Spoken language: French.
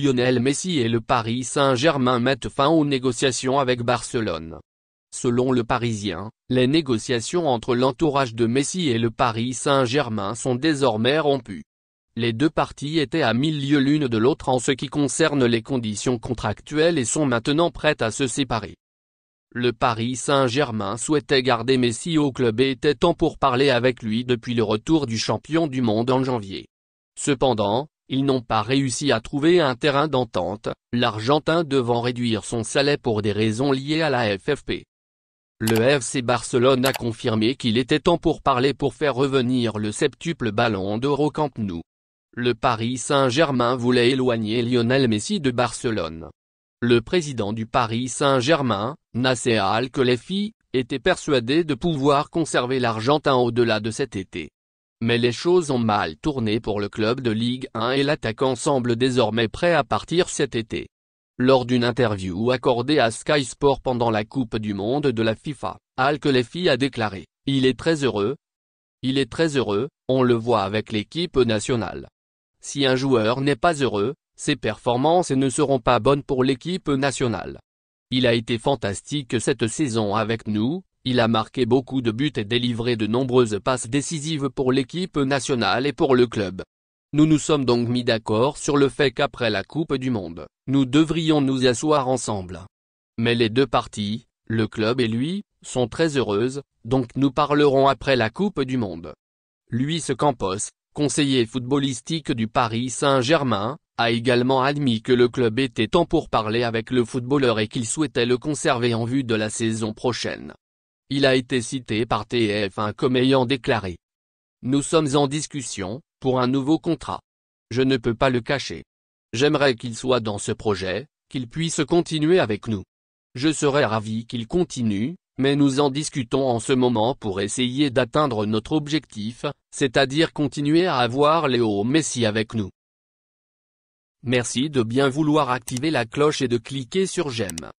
Lionel Messi et le Paris Saint-Germain mettent fin aux négociations avec Barcelone. Selon le Parisien, les négociations entre l'entourage de Messi et le Paris Saint-Germain sont désormais rompues. Les deux parties étaient à mille lieues l'une de l'autre en ce qui concerne les conditions contractuelles et sont maintenant prêtes à se séparer. Le Paris Saint-Germain souhaitait garder Messi au club et était temps pour parler avec lui depuis le retour du champion du monde en janvier. Cependant, ils n'ont pas réussi à trouver un terrain d'entente, l'Argentin devant réduire son salaire pour des raisons liées à la FFP. Le FC Barcelone a confirmé qu'il était temps pour parler pour faire revenir le septuple ballon d'Euro Camp Nou. Le Paris Saint-Germain voulait éloigner Lionel Messi de Barcelone. Le président du Paris Saint-Germain, Nasser Al-Khelaïfi, était persuadé de pouvoir conserver l'Argentin au-delà de cet été. Mais les choses ont mal tourné pour le club de Ligue 1 et l'attaquant semble désormais prêt à partir cet été. Lors d'une interview accordée à Sky Sport pendant la Coupe du Monde de la FIFA, Al Khalefi a déclaré, « Il est très heureux. Il est très heureux, on le voit avec l'équipe nationale. Si un joueur n'est pas heureux, ses performances ne seront pas bonnes pour l'équipe nationale. Il a été fantastique cette saison avec nous, il a marqué beaucoup de buts et délivré de nombreuses passes décisives pour l'équipe nationale et pour le club. Nous nous sommes donc mis d'accord sur le fait qu'après la Coupe du Monde, nous devrions nous asseoir ensemble. Mais les deux parties, le club et lui, sont très heureuses, donc nous parlerons après la Coupe du Monde. Luis Campos, conseiller footballistique du Paris Saint-Germain, a également admis que le club était temps pour parler avec le footballeur et qu'il souhaitait le conserver en vue de la saison prochaine. Il a été cité par TF1 comme ayant déclaré. Nous sommes en discussion, pour un nouveau contrat. Je ne peux pas le cacher. J'aimerais qu'il soit dans ce projet, qu'il puisse continuer avec nous. Je serais ravi qu'il continue, mais nous en discutons en ce moment pour essayer d'atteindre notre objectif, c'est-à-dire continuer à avoir Léo Messi avec nous. Merci de bien vouloir activer la cloche et de cliquer sur j'aime.